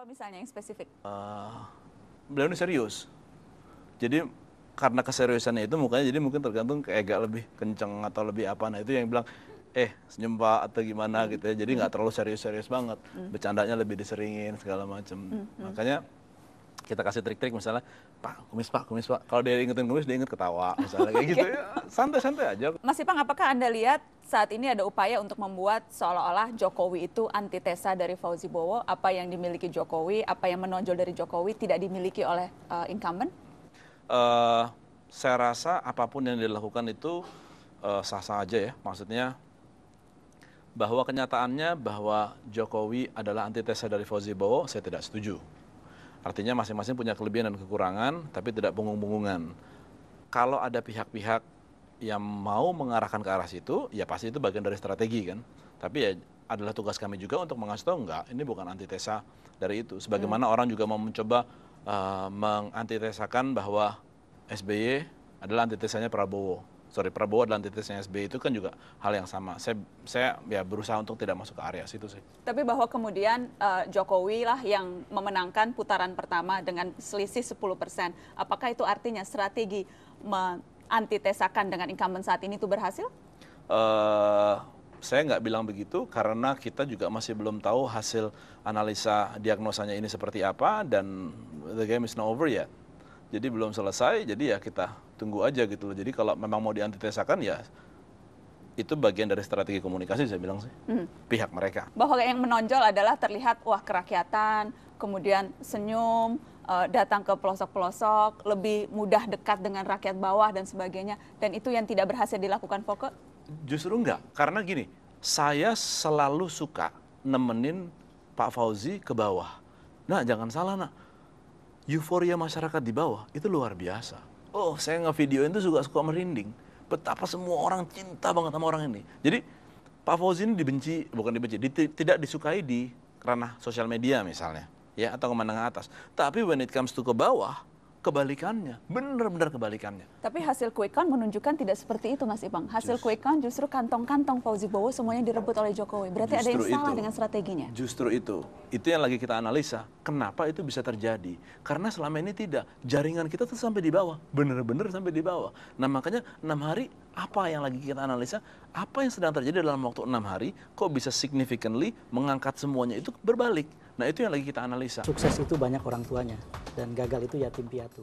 Apa misalnya yang spesifik? Uh, beliau ini serius. Jadi karena keseriusannya itu mukanya jadi mungkin tergantung kayak agak lebih kenceng atau lebih apa. Nah itu yang bilang eh senyum pak atau gimana gitu ya jadi nggak terlalu serius-serius banget hmm. bercandanya lebih diseringin segala macam hmm, hmm. makanya kita kasih trik-trik misalnya pak kumis pak kumis pak kalau dia ingetin kumis dia inget ketawa misalnya kayak gitu ya santai-santai aja Mas Ipang apakah anda lihat saat ini ada upaya untuk membuat seolah-olah Jokowi itu antitesa dari Fauzi Bowo apa yang dimiliki Jokowi apa yang menonjol dari Jokowi tidak dimiliki oleh uh, incumbent uh, saya rasa apapun yang dilakukan itu uh, sah-sah aja ya maksudnya bahwa kenyataannya bahwa Jokowi adalah antitesa dari Fauzi Bowo, saya tidak setuju. Artinya masing-masing punya kelebihan dan kekurangan, tapi tidak bungung-bungungan. Kalau ada pihak-pihak yang mau mengarahkan ke arah situ, ya pasti itu bagian dari strategi kan. Tapi ya adalah tugas kami juga untuk mengasih tahu enggak, ini bukan antitesa dari itu. Sebagaimana hmm. orang juga mau mencoba uh, mengantitesakan bahwa SBY adalah antitesanya Prabowo sorry Prabowo dan titisnya SBY itu kan juga hal yang sama. Saya saya ya berusaha untuk tidak masuk ke area situ sih. Tapi bahwa kemudian uh, Jokowi lah yang memenangkan putaran pertama dengan selisih 10 persen. Apakah itu artinya strategi antitesakan dengan incumbent saat ini itu berhasil? Uh, saya nggak bilang begitu karena kita juga masih belum tahu hasil analisa diagnosanya ini seperti apa dan the game is not over yet. Jadi belum selesai, jadi ya kita tunggu aja gitu loh. Jadi kalau memang mau diantitesakan ya itu bagian dari strategi komunikasi saya bilang sih hmm. pihak mereka bahwa yang menonjol adalah terlihat wah kerakyatan kemudian senyum eh, datang ke pelosok-pelosok lebih mudah dekat dengan rakyat bawah dan sebagainya dan itu yang tidak berhasil dilakukan Foke justru enggak karena gini saya selalu suka nemenin Pak Fauzi ke bawah nah jangan salah nak euforia masyarakat di bawah itu luar biasa. Oh, saya video itu juga suka merinding. Betapa semua orang cinta banget sama orang ini. Jadi Pak Fauzi ini dibenci, bukan dibenci, di, tidak disukai di ranah sosial media misalnya, ya atau menengah atas. Tapi when it comes to ke bawah, kebalikannya, benar-benar kebalikannya. Tapi hasil quick count menunjukkan tidak seperti itu Mas Ipang. Hasil Just, quick count justru kantong-kantong Fauzi Bowo semuanya direbut oleh Jokowi. Berarti ada yang itu, salah dengan strateginya. Justru itu. Itu yang lagi kita analisa. Kenapa itu bisa terjadi? Karena selama ini tidak. Jaringan kita tuh sampai di bawah. Benar-benar sampai di bawah. Nah makanya enam hari apa yang lagi kita analisa? Apa yang sedang terjadi dalam waktu enam hari? Kok bisa significantly mengangkat semuanya itu berbalik? Nah itu yang lagi kita analisa. Sukses itu banyak orang tuanya dan gagal itu yatim piatu.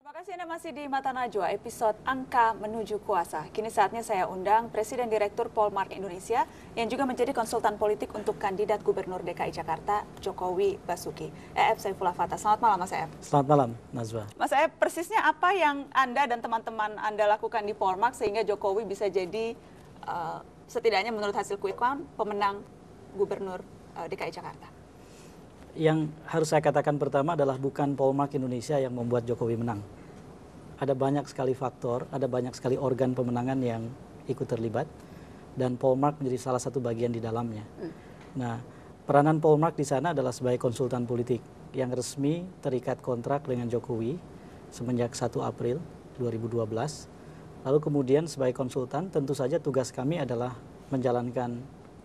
Terima kasih Anda masih di Mata Najwa, episode Angka Menuju Kuasa. Kini saatnya saya undang Presiden Direktur Polmark Indonesia yang juga menjadi konsultan politik untuk kandidat Gubernur DKI Jakarta, Jokowi Basuki. EF eh, Saifullah Fatah. Selamat malam Mas EF. Selamat malam Najwa. Mas EF, persisnya apa yang Anda dan teman-teman Anda lakukan di Polmark sehingga Jokowi bisa jadi uh, setidaknya menurut hasil quick count pemenang Gubernur uh, eh, DKI Jakarta? yang harus saya katakan pertama adalah bukan Polmark Indonesia yang membuat Jokowi menang. Ada banyak sekali faktor, ada banyak sekali organ pemenangan yang ikut terlibat dan Polmark menjadi salah satu bagian di dalamnya. Hmm. Nah, peranan Polmark di sana adalah sebagai konsultan politik yang resmi terikat kontrak dengan Jokowi semenjak 1 April 2012. Lalu kemudian sebagai konsultan tentu saja tugas kami adalah menjalankan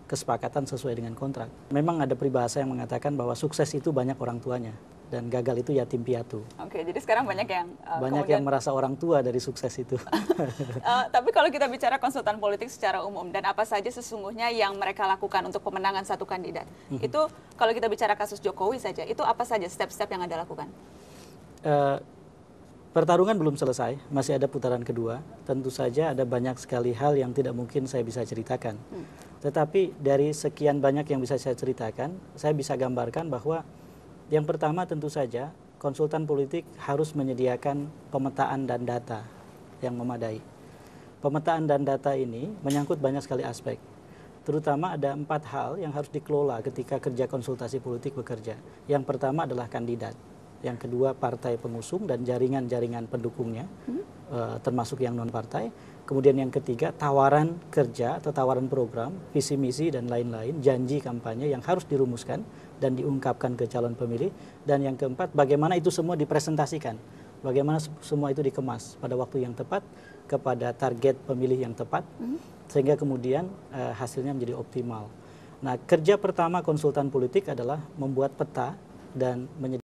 kesepakatan sesuai dengan kontrak. Memang ada peribahasa yang mengatakan bahwa sukses itu banyak orang tuanya dan gagal itu yatim piatu. Oke, jadi sekarang banyak yang uh, banyak kemudian... yang merasa orang tua dari sukses itu. uh, tapi kalau kita bicara konsultan politik secara umum dan apa saja sesungguhnya yang mereka lakukan untuk pemenangan satu kandidat, mm -hmm. itu kalau kita bicara kasus Jokowi saja, itu apa saja step-step yang anda lakukan? Uh, Pertarungan belum selesai, masih ada putaran kedua. Tentu saja ada banyak sekali hal yang tidak mungkin saya bisa ceritakan. Hmm. Tetapi dari sekian banyak yang bisa saya ceritakan, saya bisa gambarkan bahwa yang pertama tentu saja konsultan politik harus menyediakan pemetaan dan data yang memadai. Pemetaan dan data ini menyangkut banyak sekali aspek. Terutama ada empat hal yang harus dikelola ketika kerja konsultasi politik bekerja. Yang pertama adalah kandidat, yang kedua partai pengusung dan jaringan-jaringan pendukungnya, hmm. Eh, termasuk yang non partai. Kemudian yang ketiga tawaran kerja atau tawaran program, visi misi dan lain-lain, janji kampanye yang harus dirumuskan dan diungkapkan ke calon pemilih. Dan yang keempat bagaimana itu semua dipresentasikan, bagaimana semua itu dikemas pada waktu yang tepat kepada target pemilih yang tepat mhm. sehingga kemudian uh, hasilnya menjadi optimal. Nah kerja pertama konsultan politik adalah membuat peta dan menyediakan